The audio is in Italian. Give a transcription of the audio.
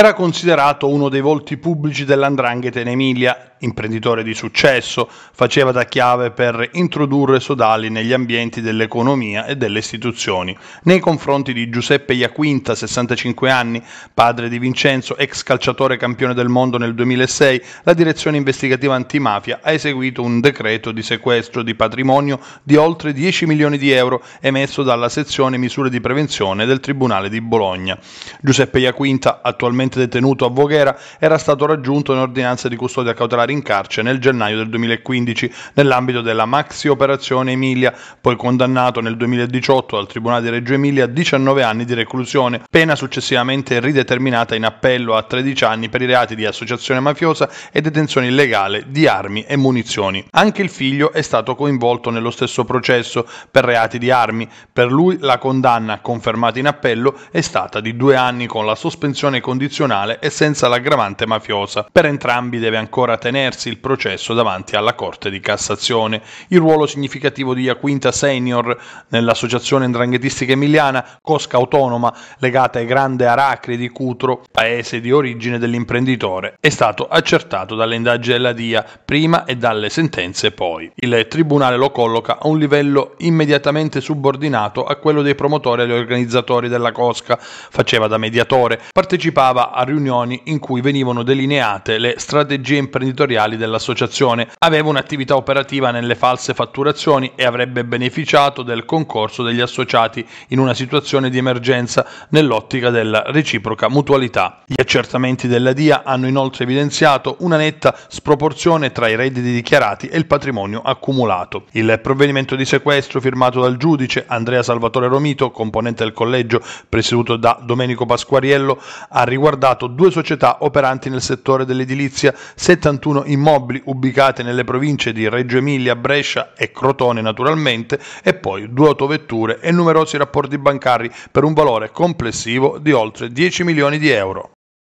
Era considerato uno dei volti pubblici dell'Andrangheta in Emilia, imprenditore di successo, faceva da chiave per introdurre sodali negli ambienti dell'economia e delle istituzioni. Nei confronti di Giuseppe Iaquinta, 65 anni, padre di Vincenzo, ex calciatore campione del mondo nel 2006, la direzione investigativa antimafia ha eseguito un decreto di sequestro di patrimonio di oltre 10 milioni di euro emesso dalla sezione misure di prevenzione del Tribunale di Bologna. Giuseppe Iaquinta, attualmente detenuto a Voghera, era stato raggiunto in ordinanza di custodia cautelare particolare in carcere nel gennaio del 2015 nell'ambito della maxi operazione Emilia, poi condannato nel 2018 dal Tribunale di Reggio Emilia a 19 anni di reclusione, pena successivamente rideterminata in appello a 13 anni per i reati di associazione mafiosa e detenzione illegale di armi e munizioni. Anche il figlio è stato coinvolto nello stesso processo per reati di armi. Per lui la condanna, confermata in appello, è stata di due anni con la sospensione condizionale e senza l'aggravante mafiosa. Per entrambi deve ancora tenere tenersi il processo davanti alla Corte di Cassazione. Il ruolo significativo di Iaquinta Senior nell'associazione andranghetistica emiliana, cosca autonoma legata ai grande Aracri di Cutro, paese di origine dell'imprenditore, è stato accertato dalle indagini della DIA prima e dalle sentenze poi. Il tribunale lo colloca a un livello immediatamente subordinato a quello dei promotori e degli organizzatori della cosca, faceva da mediatore, partecipava a riunioni in cui venivano delineate le strategie imprenditoriali territoriali dell'associazione. Aveva un'attività operativa nelle false fatturazioni e avrebbe beneficiato del concorso degli associati in una situazione di emergenza nell'ottica della reciproca mutualità. Gli accertamenti della DIA hanno inoltre evidenziato una netta sproporzione tra i redditi dichiarati e il patrimonio accumulato. Il provvedimento di sequestro firmato dal giudice Andrea Salvatore Romito, componente del collegio presieduto da Domenico Pasquariello, ha riguardato due società operanti nel settore dell'edilizia, 71 sono immobili ubicati nelle province di Reggio Emilia, Brescia e Crotone naturalmente e poi due autovetture e numerosi rapporti bancari per un valore complessivo di oltre 10 milioni di euro.